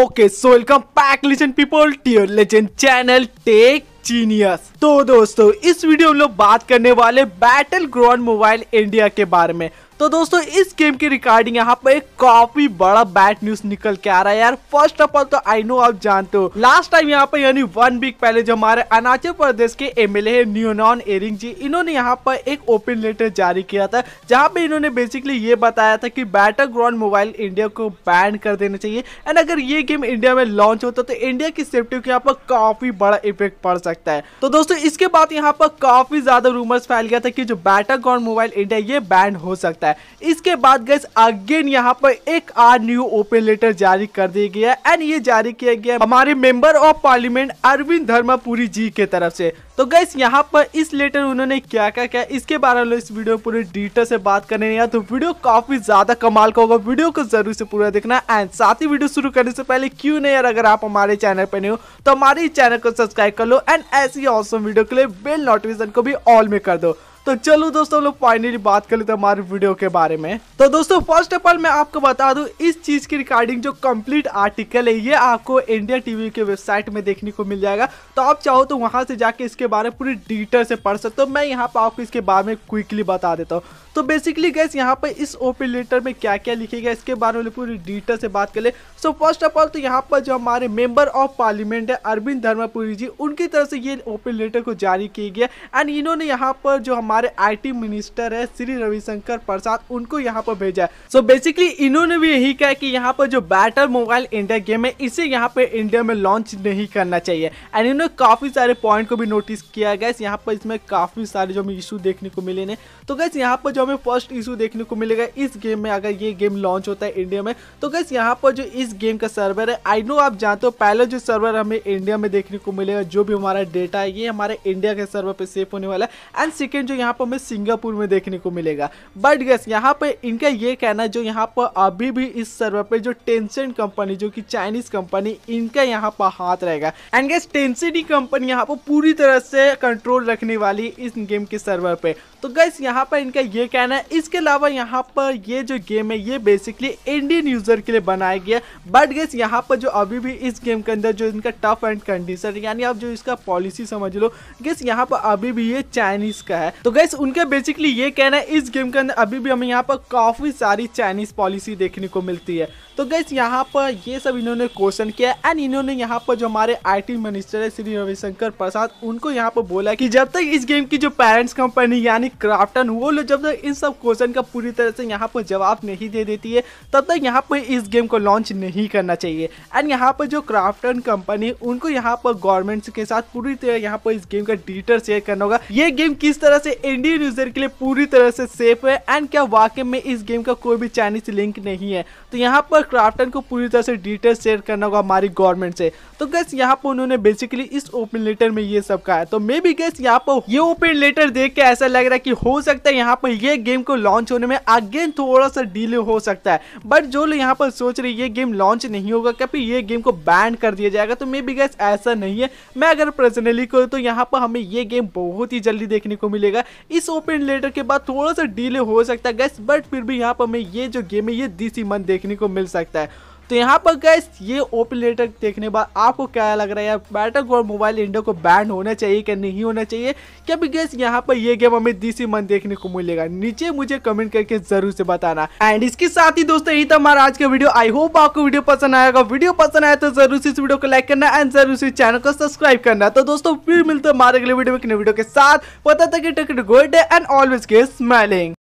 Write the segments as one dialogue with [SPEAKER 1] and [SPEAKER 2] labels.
[SPEAKER 1] okay so welcome back legend people tier legend channel tech genius तो दोस्तों इस video में लोग बात करने वाले बैटल ग्राउंड मोबाइल इंडिया के बारे में तो दोस्तों इस गेम की रिकॉर्डिंग यहाँ पर एक काफी बड़ा बैड न्यूज निकल के आ रहा है यार फर्स्ट ऑफ ऑल तो आई नो आप जानते हो लास्ट टाइम यहाँ पर यानी वन वीक पहले जो हमारे अरुणाचल प्रदेश के एमएलए है न्यूनॉन एरिंग जी इन्होंने यहाँ पर एक ओपन लेटर जारी किया था जहाँ पे इन्होंने बेसिकली ये बताया था कि बैटर ग्राउंड मोबाइल इंडिया को बैन कर देना चाहिए एंड अगर ये गेम इंडिया में लॉन्च होता तो इंडिया की सेफ्टी के यहाँ पर काफी बड़ा इफेक्ट पड़ सकता है तो दोस्तों इसके बाद यहाँ पर काफी ज्यादा रूमर्स फैल गया था कि जो बैटर ग्राउंड मोबाइल इंडिया ये बैन हो सकता है है इसके बाद गैस अगेन यहाँ पर एक आर न्यू ओपन लेटर जारी कर दिया गया एंड ये जारी किया गया हमारे member of parliament Arvind Dharmapuri ji के तरफ से तो गैस यहाँ पर इस लेटर उन्होंने क्या क्या क्या इसके बारे में इस वीडियो पूरे डिटेल से बात करने या तो वीडियो काफी ज्यादा कमाल का होगा वीडियो को जरूर से पूरा देखना एंड साथ ही वीडियो शुरू करने से पहले क्यों नहीं यार अगर आप हमारे चैनल पर नहीं हो तो हमारे चैनल को सब्सक्राइब कर लो एंड ऐसी ऑसम वीडियो के लिए बेल नोटिफिकेशन को भी ऑल में कर दो तो चलो दोस्तों लोग फाइनली बात कर लेते हैं हमारे वीडियो के बारे में तो दोस्तों फर्स्ट ऑफ ऑल मैं आपको बता दूं इस चीज की रिकॉर्डिंग जो कंप्लीट आर्टिकल है ये आपको इंडिया टीवी के वेबसाइट में देखने को मिल जाएगा तो आप चाहो तो वहां से जाके इसके बारे में पूरी डिटेल से पढ़ सकते हो मैं यहाँ पर आपको इसके बारे में क्विकली बता देता हूँ तो बेसिकली गैस यहाँ पर इस ओपन लेटर में क्या क्या लिखेगा इसके बारे में पूरी डिटेल से बात कर ले सो फर्स्ट ऑफ ऑल तो यहाँ पर जो हमारे मेंबर ऑफ पार्लियामेंट है अरविंद धर्मपुरी जी उनकी तरफ से ये ओपन लेटर को जारी किया गया एंड इन्होंने यहाँ पर जो हमारे हमारे आईटी मिनिस्टर है श्री रविशंकर प्रसाद उनको यहाँ पर भेजा है सो so बेसिकली इन्होंने भी यही कहा कि यहाँ पर जो बैटल मोबाइल इंडिया गेम है इसे यहाँ पे इंडिया में लॉन्च नहीं करना चाहिए एंड इन्होंने काफ़ी सारे पॉइंट को भी नोटिस किया गया यहाँ पर इसमें काफ़ी सारे जो हमें इशू देखने को मिले ने तो गैस यहाँ पर जो हमें फर्स्ट इशू देखने को मिलेगा इस गेम में अगर ये गेम लॉन्च होता है इंडिया में तो गैस यहाँ पर जो इस गेम का सर्वर है आई नो आप जानते हो पहले जो सर्वर हमें इंडिया में देखने को मिलेगा जो भी हमारा डेटा है ये हमारे इंडिया के सर्वर पर सेफ होने वाला है एंड सेकेंड जो यहाँ पर हमें सिंगापुर में देखने को मिलेगा बट गैस यहाँ पर इनका ये कहना जो यहाँ पर अभी भी इस सर्वर पर जो टेंसेंट कंपनी जो कि चाइनीज कंपनी इनका यहाँ पर हाथ रहेगा एंड गैस टेंसेंट ही कंपनी यहाँ पर पूरी तरह से कंट्रोल रखने वाली इस गेम के सर्वर पर तो गैस यहाँ पर इनका ये कहना है इसके अलावा यहाँ पर ये जो गेम है ये बेसिकली इंडियन यूजर के लिए बनाया गया बट गैस यहाँ पर जो अभी भी इस गेम के अंदर जो इनका टफ एंड कंडीशन यानी आप जो इसका पॉलिसी समझ लो गैस यहाँ पर अभी भी ये चाइनीज का है तो गैस उनके बेसिकली ये कहना है इस गेम के अंदर अभी भी हमें यहाँ पर काफ़ी सारी चाइनीज़ पॉलिसी देखने को मिलती है तो गैस यहाँ पर ये सब इन्होंने क्वेश्चन किया एंड इन्होंने यहाँ पर जो हमारे आईटी मिनिस्टर है श्री रविशंकर प्रसाद उनको यहाँ पर बोला कि जब तक इस गेम की जो पेरेंट्स कंपनी यानी क्राफ्टन वो लोग जब तक इन सब क्वेश्चन का पूरी तरह से यहाँ पर जवाब नहीं दे देती है तब तक यहाँ पर इस गेम को लॉन्च नहीं करना चाहिए एंड यहाँ पर जो क्राफ्टन कंपनी उनको यहाँ पर गवर्नमेंट के साथ पूरी तरह यहाँ पर इस गेम का डिटेल शेयर करना होगा ये गेम किस तरह से इंडियन यूजर के लिए पूरी तरह से सेफ है एंड क्या वाकई में इस गेम का कोई भी चाइनीज लिंक नहीं है तो यहाँ पर क्राफ्टन को पूरी तरह से डिटेल शेयर करना होगा हमारी गवर्नमेंट से तो गैस यहाँ पर उन्होंने बेसिकली इस ओपन लेटर में ये सब कहा है तो मे भी गैस यहाँ पर ये ओपन लेटर देख के ऐसा लग रहा है कि हो सकता है यहाँ पर ये गेम को लॉन्च होने में अगेन थोड़ा सा डिले हो सकता है बट जो लोग यहाँ पर सोच रहे ये गेम लॉन्च नहीं होगा क्या ये गेम को बैन कर दिया जाएगा तो मे भी गैस ऐसा नहीं है मैं अगर पर्सनली कहूँ तो यहाँ पर हमें ये गेम बहुत ही जल्दी देखने को मिलेगा इस ओपन लेटर के बाद थोड़ा सा डिले हो सकता है गैस बट फिर भी यहाँ पर हमें ये जो गेम है ये दीसी मन देखने को मिल सकता है तो यहाँ पर गैस ये ओपन लेटर देखने बाद आपको क्या लग रहा है यार बैटल और मोबाइल इंडिया को बैन होना चाहिए क्या नहीं होना चाहिए क्या भी गैस यहाँ पर ये गेम हमें डीसी मन देखने को मिलेगा नीचे मुझे कमेंट करके जरूर से बताना एंड इसके साथ ही दोस्तों यही था हमारा आज का वीडियो आई होप आपको वीडियो पसंद आएगा वीडियो पसंद आया तो जरूर से इस वीडियो को लाइक करना एंड जरूर से चैनल को सब्सक्राइब करना तो दोस्तों फिर मिलते हमारे अगले वीडियो में वीडियो के साथ पता था कि टिकट डे एंड ऑलवेज के स्माइलिंग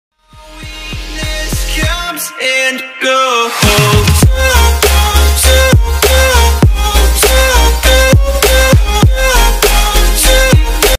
[SPEAKER 1] and go